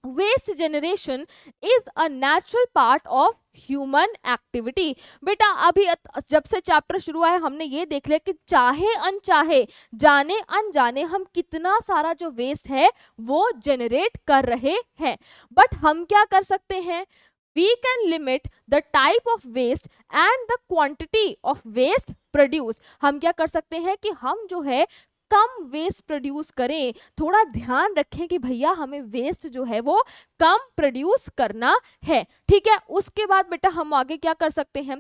S1: waste generation is a natural part of human activity बेटा अभी जब से चैप्टर शुरू हुआ है हमने ये देख लिया कि चाहे अनचाहे जाने अनजाने हम कितना सारा जो वेस्ट है वो जनरेट कर रहे हैं बट हम क्या कर सकते हैं we can limit the type of waste and the quantity of waste produce हम क्या कर सकते हैं कि हम जो है कम वेस्ट प्रोड्यूस करें थोड़ा ध्यान रखें कि भैया हमें वेस्ट जो है वो कम प्रोड्यूस करना है ठीक है उसके बाद बेटा हम आगे क्या कर सकते हैं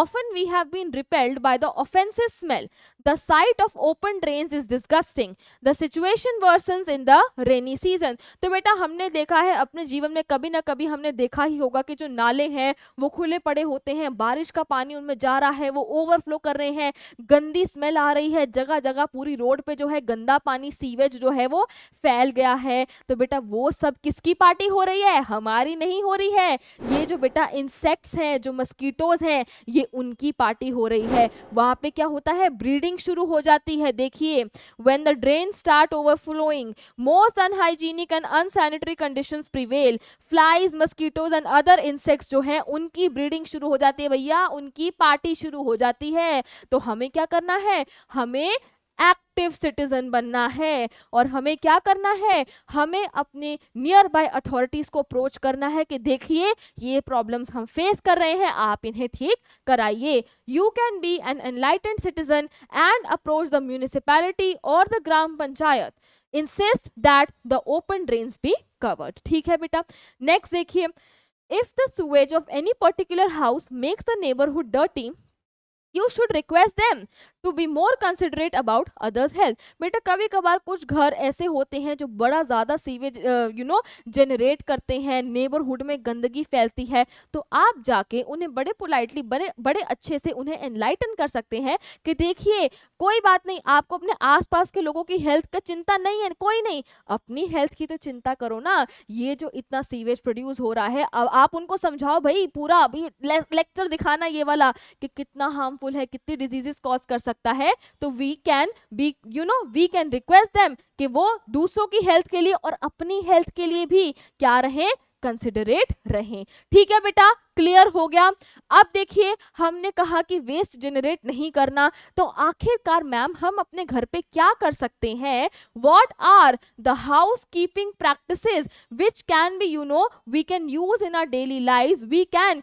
S1: often we have been repelled by the offensive smell the sight of open drains is disgusting the situation worsen in the rainy season तो बेटा हमने देखा है अपने जीवन में कभी ना कभी हमने देखा ही होगा कि जो नाले हैं वो खुले पड़े होते हैं बारिश का पानी उनमें जा रहा है वो ओवरफ्लो कर रहे हैं गंदी स्मेल आ रही है जगह जगह पूरी रोड पे जो है गंदा पानी सीवेज जो है वो फैल गया है तो बेटा वो सब किसकी पार्टी हो रही है हमारी नहीं हो रही है ये जो बेटा इंसेक्ट्स हैं जो मस्कीटोज हैं ये उनकी पार्टी हो रही है वहां पे क्या होता है ब्रीडिंग शुरू हो जाती है देखिए when the drain start overflowing most unhygienic and unsanitary condition prevail flies mosquitoes and other insects जो है उनकी ब्रीडिंग शुरू हो जाती है भैया उनकी पार्टी शुरू हो जाती है तो हमें क्या करना है हमें एक्टिव सिटीजन बनना है और हमें क्या करना है हमें अपने नियर बाय अथॉरिटीज़ को अप्रोच करना है कि देखिए ये प्रॉब्लम्स हम फेस कर रहे हैं आप इन्हें ठीक कराइए you can be an enlightened citizen and approach the municipality or the gram panchayat insist that the open drain be covered ठीक है बेटा नेक्स्ट देखिए if the sewage of any particular house makes the neighborhood dirty you should request them to be more considerate about others health बेटा कभी कभार कुछ घर ऐसे होते हैं जो बड़ा ज़्यादा सीवेज यू नो जनरेट करते हैं नेबरहुड में गंदगी फैलती है तो आप जाके उन्हें बड़े पोलाइटली बड़े बड़े अच्छे से उन्हें एनलाइटन कर सकते हैं कि देखिए कोई बात नहीं आपको अपने आसपास के लोगों की हेल्थ का चिंता नहीं है कोई नहीं अपनी हेल्थ की तो चिंता करो ना ये जो इतना सीवेज प्रोड्यूस हो रहा है अब आप उनको समझाओ भाई पूरा अभी लेक्चर दिखाना ये वाला कि कितना हार्मफुल है कितनी डिजीजेस कॉज कर सकता है तो we can be you know we can request them कि वो दूसरों की हेल्थ के लिए और अपनी हेल्थ के लिए भी क्या रहें कंसिडरेट रहें ठीक है बेटा क्लियर हो गया अब देखिए हमने कहा कि वेस्ट जनरेट नहीं करना तो आखिरकार मैम हम अपने घर पे क्या कर सकते हैं what are the house keeping practice which can be you know we can use in our daily life we can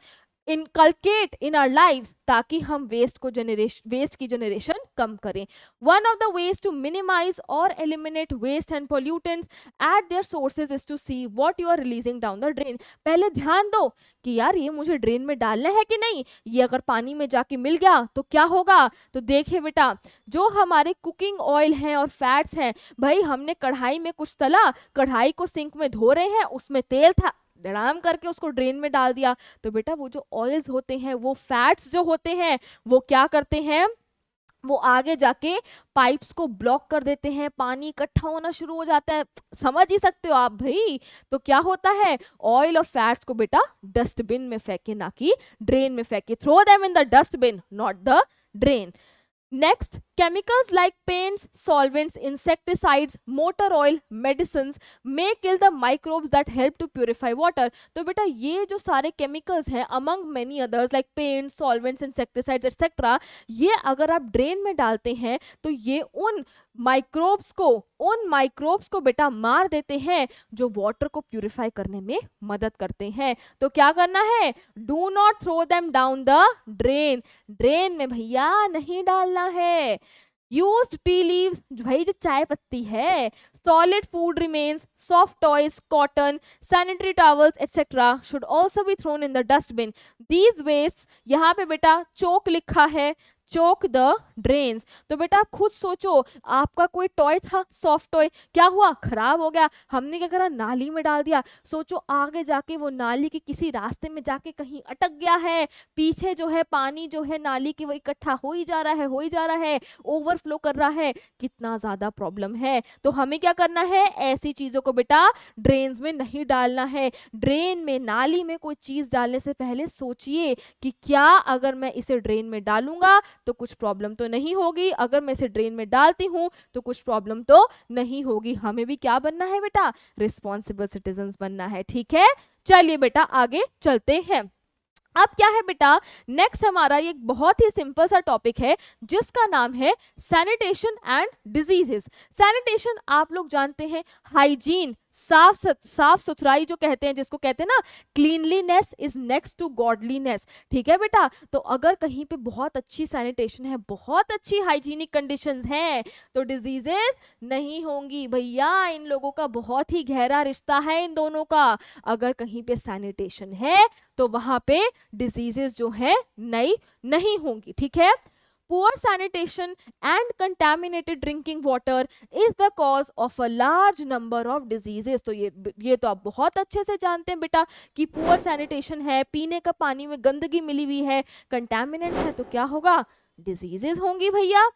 S1: inculcate in our lives ताकि हम वेस्ट को जनरेशन वेस्ट की जनरेशन कम करें one of the ways to minimise or eliminate waste and pollutants at their sources is to see what you are releasing down the drain पहले ध्यान दो कि यार ये मुझे ड्रेन में डालना है कि नहीं ये अगर पानी में जाके मिल गया तो क्या होगा तो देखे बेटा जो हमारे कुकिंग ऑयल हैं और फैट्स हैं भाई हमने कढ़ाई में कुछ तला कढ़ाई को सिंक में धो रहे हैं उसमें तेल था धड़ाम करके उसको ड्रेन में डाल दिया तो बेटा वो जो ऑयल्स होते हैं वो फैट्स जो होते हैं वो क्या करते हैं वो आगे जाके पाइप्स को ब्लॉक कर देते हैं पानी इकट्ठा होना शुरू हो जाता है समझ ही सकते हो आप भाई तो क्या होता है ऑयल और फैट्स को बेटा डस्टबिन में फेंके ना कि ड्रेन में फेंके throw them in the dustbin not the drain Next, chemicals like paints, solvents, insecticides, motor oil, medicines may kill the microbes that help to purify water. तो बेटा ये जो सारे chemicals हैं among many others like paints, solvents, insecticides etc. ये अगर आप drain में डालते हैं तो ये उन माइक्रोब्स को उन माइक्रोब्स को बेटा मार देते हैं जो वाटर को प्यूरिफाई करने में मदद करते हैं तो क्या करना है do not throw them down the drain drain में भैया नहीं डालना है यूज टी लीव्स भाई जो चाय पत्ती है solid food remains soft toys cotton sanitary towels etcetera should also be thrown in the dustbin these waste यहाँ पे बेटा चोक लिखा है चोक द ड्रेन्स तो बेटा खुद सोचो आपका कोई टॉय था सॉफ्ट टॉय क्या हुआ खराब हो गया हमने क्या करा नाली में डाल दिया सोचो आगे जाके वो नाली के किसी रास्ते में जाके कहीं अटक गया है पीछे जो है पानी जो है नाली के वो इकट्ठा हो ही जा रहा है हो ही जा रहा है ओवरफ्लो कर रहा है कितना ज्यादा प्रॉब्लम है तो हमें क्या करना है ऐसी चीजों को बेटा ड्रेन में नहीं डालना है ड्रेन में नाली में कोई चीज डालने से पहले सोचिए कि क्या अगर मैं इसे ड्रेन में डालूंगा तो कुछ प्रॉब्लम तो नहीं होगी अगर मैं इसे ड्रेन में डालती हूँ तो कुछ प्रॉब्लम तो नहीं होगी हमें भी क्या बनना है बेटा रिस्पॉन्सिबल सिटीजन बनना है ठीक है चलिए बेटा आगे चलते हैं अब क्या है बेटा नेक्स्ट हमारा ये बहुत ही सिंपल सा टॉपिक है जिसका नाम है सैनिटेशन एंड डिजीजेस सैनिटेशन आप लोग जानते हैं हाइजीन साफ साफ सुथराई जो कहते हैं जिसको कहते हैं ना cleanliness is next to godliness ठीक है बेटा तो अगर कहीं पे बहुत अच्छी सैनिटेशन है बहुत अच्छी हाइजीनिक कंडीशन हैं तो डिजीजेस नहीं होंगी भैया इन लोगों का बहुत ही गहरा रिश्ता है इन दोनों का अगर कहीं पे सैनिटेशन है तो वहां पे डिजीजेस जो है नई नहीं होंगी ठीक है poor sanitation and contaminated drinking water is the cause of a large number of diseases तो ये ये तो आप बहुत अच्छे से जानते हैं बेटा कि poor sanitation है पीने का पानी में गंदगी मिली हुई है contaminants है तो क्या होगा diseases होंगी भैया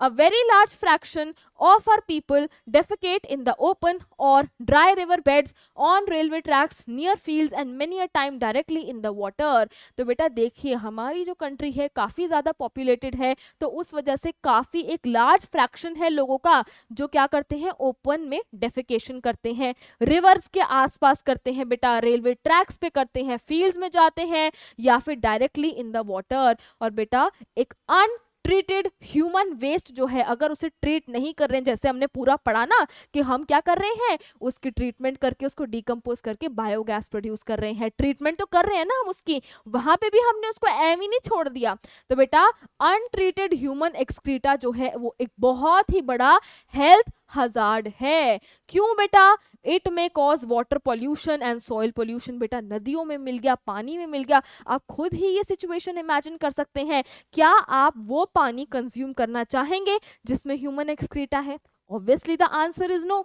S1: A very large fraction of our people defecate in the open or dry river beds, on railway tracks, near fields and many a time directly in the water. तो बेटा देखिए हमारी जो कंट्री है काफ़ी ज़्यादा पॉपुलेटेड है तो उस वजह से काफ़ी एक लार्ज फ्रैक्शन है लोगों का जो क्या करते हैं ओपन में डेफिकेशन करते हैं रिवर्स के आसपास करते हैं बेटा रेलवे ट्रैक्स पे करते हैं फील्ड्स में जाते हैं या फिर डायरेक्टली इन द वाटर और बेटा एक अन ट्रीटेड ह्यूमन वेस्ट जो है अगर उसे ट्रीट नहीं कर रहे हैं जैसे हमने पूरा पढ़ा ना कि हम क्या कर रहे हैं उसकी ट्रीटमेंट करके उसको डिकम्पोज करके बायोगैस प्रोड्यूस कर रहे हैं ट्रीटमेंट तो कर रहे हैं ना हम उसकी वहां पे भी हमने उसको एम ही नहीं छोड़ दिया तो बेटा अनट्रीटेड ह्यूमन एक्सक्रीटा जो है वो एक बहुत ही बड़ा हेल्थ हजार्ड है क्यों बेटा it may cause water pollution and soil pollution बेटा नदियों में मिल गया पानी में मिल गया आप खुद ही ये सिचुएशन इमेजिन कर सकते हैं क्या आप वो पानी कंज्यूम करना चाहेंगे जिसमें ह्यूमन एक्सक्रीटा है obviously the answer is no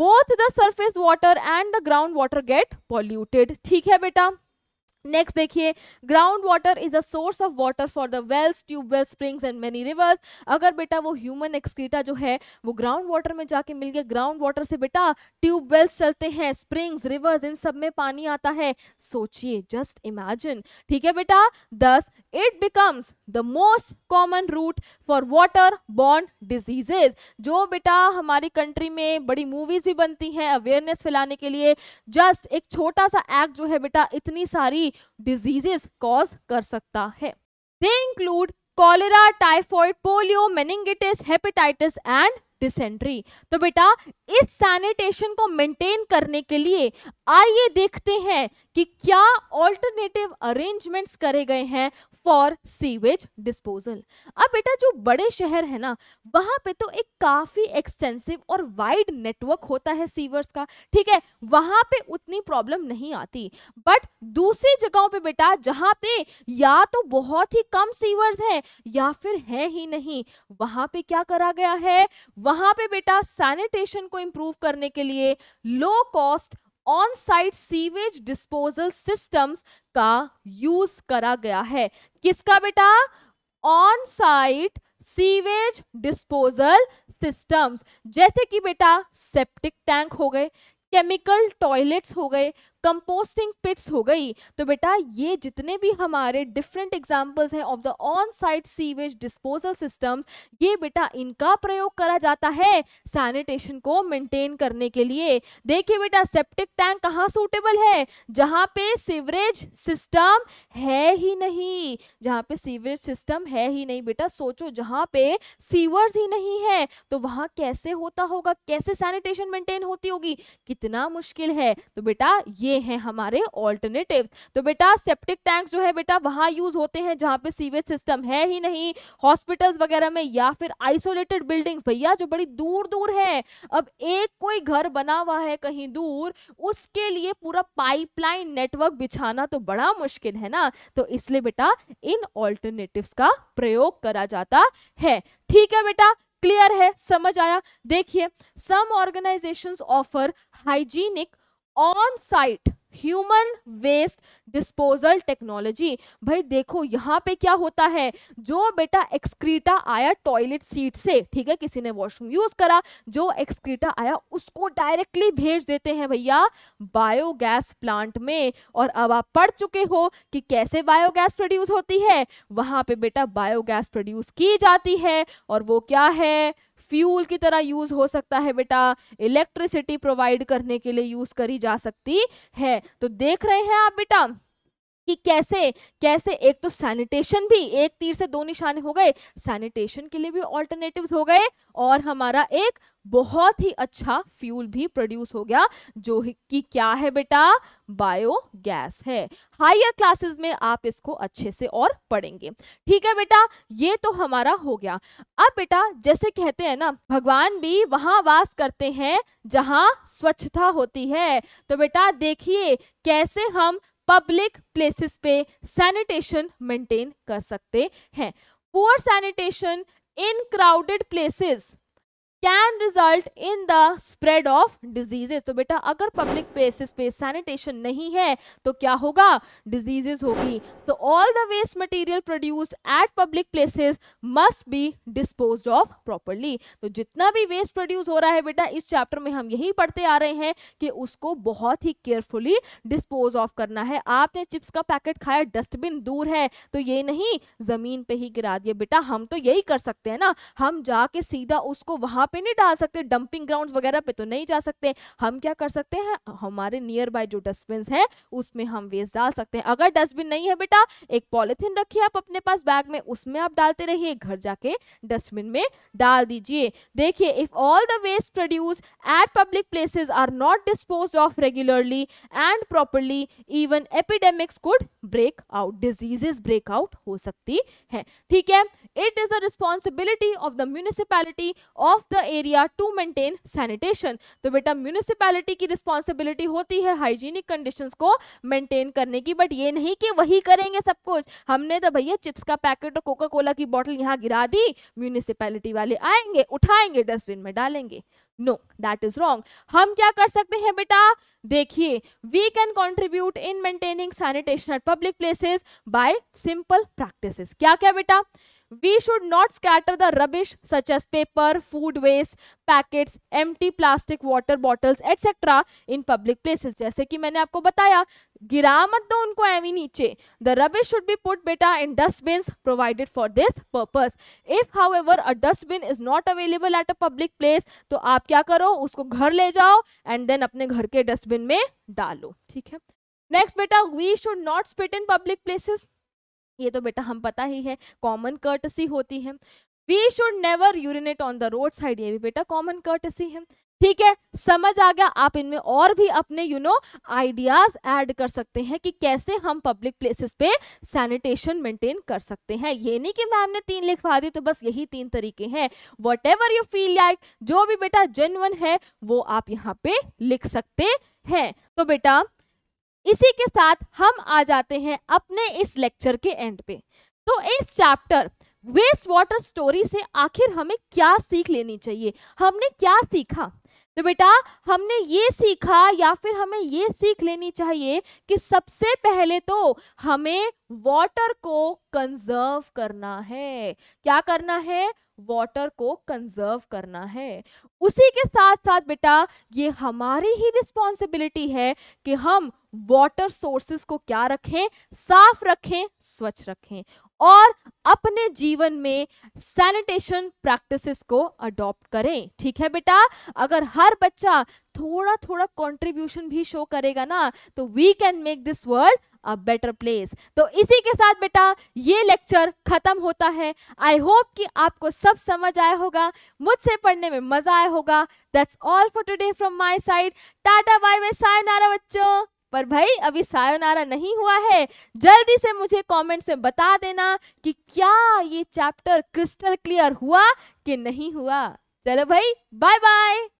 S1: both the surface water and the ground water get polluted ठीक है बेटा नेक्स्ट देखिए ground water is a source of water for the wells tube springs and many rivers अगर बेटा वो human excreta जो है वो ग्राउंड वाटर में जाके मिल गया ग्राउंड वाटर से बेटा ट्यूब वेल्स चलते हैं स्प्रिंग्स रिवर्स इन सब में पानी आता है सोचिए जस्ट इमेजिन ठीक है बेटा thus it becomes the most common route for water borne diseases जो बेटा हमारी कंट्री में बड़ी मूवीज भी बनती हैं अवेयरनेस फैलाने के लिए जस्ट एक छोटा सा एक्ट जो है बेटा इतनी सारी भी डिजीजेस कॉज कर सकता है they include cholera typhoid polio meningitis hepatitis and dysentery तो बेटा इस सैनिटेशन को मेंटेन करने के लिए आइए देखते हैं कि क्या ऑल्टरनेटिव अरेंजमेंट्स करे गए हैं फॉर सीवेज डिस्पोजल अब बेटा जो बड़े शहर है ना वहां पे तो एक काफी एक्सटेंसिव और वाइड नेटवर्क होता है सीवर्स का ठीक है वहां पे उतनी प्रॉब्लम नहीं आती बट दूसरी जगहों पे बेटा जहां पे या तो बहुत ही कम सीवर्स हैं या फिर है ही नहीं वहां पे क्या करा गया है वहां पे बेटा सैनिटेशन को इंप्रूव करने के लिए low cost on site sewage disposal systems का यूज करा गया है किसका बेटा on site sewage disposal systems जैसे कि बेटा सेप्टिक टैंक हो गए केमिकल टॉयलेट्स हो गए कंपोस्टिंग पिट्स हो गई तो बेटा ये जितने भी हमारे डिफरेंट एग्जांपल्स हैं of the on site sewage disposal systems ये बेटा इनका प्रयोग करा जाता है सैनिटेशन को मेंटेन करने के लिए देखिए बेटा सेप्टिक टैंक कहाँ सूटेबल है जहाँ पे सीवरेज सिस्टम है ही नहीं जहाँ पे सीवरेज सिस्टम है ही नहीं बेटा सोचो जहाँ पे सीवर्स ही नहीं है तो वहाँ कैसे होता होगा कैसे सैनिटेशन मेंटेन होती होगी कितना मुश्किल है तो बेटा ये हैं हमारे ऑल्टरनेटिव तो बेटा सेप्टिक टैंक जो है बेटा वहां यूज होते हैं जहां पे सीवेज सिस्टम है ही नहीं हॉस्पिटल्स वगैरह में या फिर आइसोलेटेड बिल्डिंग्स भैया जो बड़ी दूर दूर है अब एक कोई घर बना हुआ है कहीं दूर उसके लिए पूरा पाइपलाइन नेटवर्क बिछाना तो बड़ा मुश्किल है ना तो इसलिए बेटा इन ऑल्टरनेटिव का प्रयोग करा जाता है ठीक है बेटा क्लियर है समझ आया देखिए some organisations offer hygienic on site human waste disposal technology भाई देखो यहाँ पे क्या होता है जो बेटा एक्सक्रीटा आया टॉयलेट सीट से ठीक है किसी ने वॉशरूम यूज करा जो एक्सक्रीटा आया उसको डायरेक्टली भेज देते हैं भैया बायोगैस प्लांट में और अब आप पढ़ चुके हो कि कैसे बायोगैस प्रोड्यूस होती है वहां पे बेटा बायोगैस प्रोड्यूस की जाती है और वो क्या है फ्यूल की तरह यूज हो सकता है बेटा इलेक्ट्रिसिटी प्रोवाइड करने के लिए यूज करी जा सकती है तो देख रहे हैं आप बेटा कि कैसे कैसे एक तो सैनिटेशन भी एक तीर से दो निशाने हो गए सैनिटेशन के लिए भी ऑल्टरनेटिव हो गए और हमारा एक बहुत ही अच्छा फ्यूल भी प्रोड्यूस हो गया जो कि क्या है बेटा बायोगैस है हायर क्लासेस में आप इसको अच्छे से और पढ़ेंगे ठीक है बेटा ये तो हमारा हो गया अब बेटा जैसे कहते हैं ना भगवान भी वहां वास करते हैं जहां स्वच्छता होती है तो बेटा देखिए कैसे हम पब्लिक प्लेसेस पे सैनिटेशन मेंटेन कर सकते हैं poor sanitation in crowded places can result in the spread of diseases तो बेटा अगर पब्लिक प्लेसेस पे सैनिटेशन नहीं है तो क्या होगा डिजीजेस होगी so all the waste material produce at public places must be dispose of properly तो जितना भी वेस्ट प्रोड्यूस हो रहा है बेटा इस चैप्टर में हम यही पढ़ते आ रहे हैं कि उसको बहुत ही केयरफुली डिस्पोज ऑफ करना है आपने चिप्स का पैकेट खाया डस्टबिन दूर है तो ये नहीं जमीन पे ही गिरा दिया बेटा हम तो यही कर सकते हैं ना हम जाके सीधा उसको वहां पे नहीं डाल सकते डंपिंग ग्राउंड वगैरह पे तो नहीं जा सकते हम क्या कर सकते हैं हमारे नियर बाय जो डस्टबिन है उसमें हम वेस्ट डाल सकते हैं अगर डस्टबिन नहीं है बेटा एक पॉलिथीन रखिए आप अपने पास बैग में उसमें आप डालते रहिए घर जाके डस्टबिन में डाल दीजिए देखिए if all the waste produce at public places are not dispose of regularly and properly even epidemics could break out diseases break out हो सकती है ठीक है it is the responsibility of the municipality of the the area to maintain sanitation. तो बेटा municipality की responsibility होती है हाइजीनिक कंडीशंस को मेंटेन करने की बट ये नहीं कि वही करेंगे सब कुछ हमने तो भैया चिप्स का पैकेट और कोका कोला की बॉटल यहाँ गिरा दी म्यूनिसिपैलिटी वाले आएंगे उठाएंगे डस्टबिन में डालेंगे नो दैट इज रॉन्ग हम क्या कर सकते हैं बेटा देखिए we can contribute in maintaining sanitation at public places by simple practices क्या क्या बेटा we should not scatter the rubbish such as paper, food waste, packets, empty plastic water bottles etc. in public places. जैसे कि मैंने आपको बताया गिरा मत दो उनको एवी नीचे the rubbish should be put बेटा in dustbin provided for this purpose if however a dustbin is not available at a public place तो आप क्या करो उसको घर ले जाओ एंड देन अपने घर के डस्टबिन में डालो ठीक है नेक्स्ट बेटा we should not spit in public places ये तो बेटा हम पता ही है कॉमन कर्टसी होती है we should never urinate on the road side ये भी बेटा कॉमन कर्टसी है ठीक है समझ आ गया आप इनमें और भी अपने यू नो आइडियाज ऐड कर सकते हैं कि कैसे हम पब्लिक प्लेसेस पे सैनिटेशन मेंटेन कर सकते हैं ये नहीं कि मैम ने तीन लिखवा दी तो बस यही तीन तरीके हैं whatever you feel like जो भी बेटा जेनवन है वो आप यहाँ पे लिख सकते हैं तो बेटा इसी के साथ हम आ जाते हैं अपने इस लेक्चर के एंड पे तो इस चैप्टर वेस्ट वाटर स्टोरी से आखिर हमें क्या सीख लेनी चाहिए हमने क्या सीखा तो बेटा हमने ये सीखा या फिर हमें ये सीख लेनी चाहिए कि सबसे पहले तो हमें वाटर को कंजर्व करना है क्या करना है वाटर को कंजर्व करना है उसी के साथ साथ बेटा ये हमारी ही रिस्पॉन्सिबिलिटी है कि हम वाटर सोर्सेस को क्या रखें साफ रखें स्वच्छ रखें और अपने जीवन में सैनिटेशन प्रैक्टिसेस को अडॉप्ट करें ठीक है बेटा अगर हर बच्चा थोड़ा थोड़ा कंट्रीब्यूशन भी शो करेगा ना तो we can make this world a better place तो इसी के साथ बेटा ये लेक्चर खत्म होता है आई होप कि आपको सब समझ आया होगा मुझसे पढ़ने में मजा आया होगा that's all for today from my side tata bye bye sayonara बच्चों पर भाई अभी सायोनारा नहीं हुआ है जल्दी से मुझे कमेंट्स में बता देना कि क्या ये चैप्टर क्रिस्टल क्लियर हुआ कि नहीं हुआ चलो भाई बाय बाय